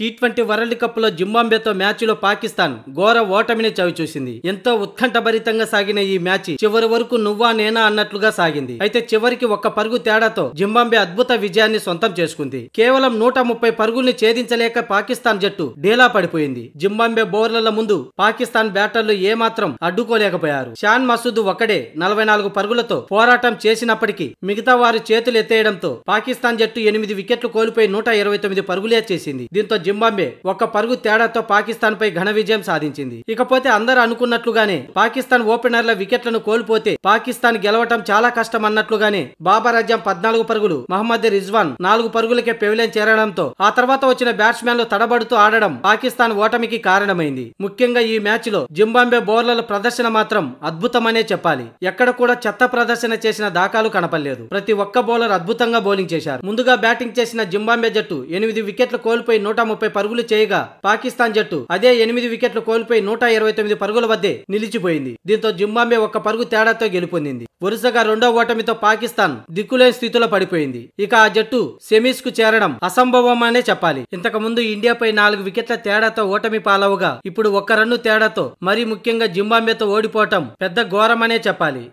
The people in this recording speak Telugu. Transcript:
టీ ట్వంటీ వరల్డ్ కప్లో జింబాంబేతో మ్యాచ్లో పాకిస్తాన్ ఘోర ఓటమిని చవిచూసింది ఎంతో ఉత్కంఠభరితంగా సాగిన ఈ మ్యాచ్ చివరి వరకు నువ్వా నేనా అన్నట్లుగా సాగింది అయితే చివరికి ఒక్క పరుగు తేడాతో జింబాంబే అద్భుత విజయాన్ని సొంతం చేసుకుంది కేవలం నూట ముప్పై పరుగుల్ని ఛేదించలేక పాకిస్తాన్ జట్టు డేలా పడిపోయింది జింబాంబే బౌలర్ల ముందు పాకిస్తాన్ బ్యాటర్లు ఏమాత్రం అడ్డుకోలేకపోయారు షాన్ మసూద్ ఒక్కడే నలభై నాలుగు పరుగులతో పోరాటం చేసినప్పటికీ మిగతా వారు చేతులు ఎత్తేయడంతో పాకిస్తాన్ జట్టు ఎనిమిది వికెట్లు కోల్పోయి నూట ఇరవై తొమ్మిది పరుగులే చేసింది దీంతో జింబాబే ఒక్క పరుగు తేడాతో పాకిస్తాన్ పై ఘన విజయం సాధించింది ఇకపోతే అందరూ అనుకున్నట్లుగానే పాకిస్తాన్ ఓపెనర్ల వికెట్లను కోల్పోతే పాకిస్తాన్ గెలవటం చాలా కష్టం అన్నట్లుగానే బాబారాజ్యం పద్నాలుగు పరుగులు మహమ్మద్ రిజ్వాన్ నాలుగు పరుగులకే పెవిలియన్ చేరడంతో ఆ తర్వాత వచ్చిన బ్యాట్స్మెన్లు తడబడుతూ ఆడడం పాకిస్తాన్ ఓటమికి కారణమైంది ముఖ్యంగా ఈ మ్యాచ్ లో జింబాబే బౌలర్ల ప్రదర్శన మాత్రం అద్భుతమనే చెప్పాలి ఎక్కడ కూడా చెత్త ప్రదర్శన చేసిన దాఖలు కనపడలేదు ప్రతి ఒక్క బౌలర్ అద్భుతంగా బౌలింగ్ చేశారు ముందుగా బ్యాటింగ్ చేసిన జింబాబే జట్టు ఎనిమిది వికెట్లు కోల్పోయి నూట ముప్పై పరుగులు చేయగా పాకిస్తాన్ జట్టు అదే ఎనిమిది వికెట్లు కోల్పోయి నూట ఇరవై తొమ్మిది పరుగుల వద్దే నిలిచిపోయింది దీంతో జింబాబే ఒక్క పరుగు తేడాతో గెలుపొందింది వరుసగా రెండో ఓటమితో పాకిస్తాన్ దిక్కులేని స్థితిలో పడిపోయింది ఇక ఆ జట్టు సెమీస్ కు చేరడం అసంభవమనే చెప్పాలి ఇంతకు ముందు ఇండియాపై నాలుగు వికెట్ల తేడాతో ఓటమి పాలవుగా ఇప్పుడు ఒక్క రన్ను తేడాతో మరీ ముఖ్యంగా జింబాబేతో ఓడిపోవటం పెద్ద ఘోరమనే చెప్పాలి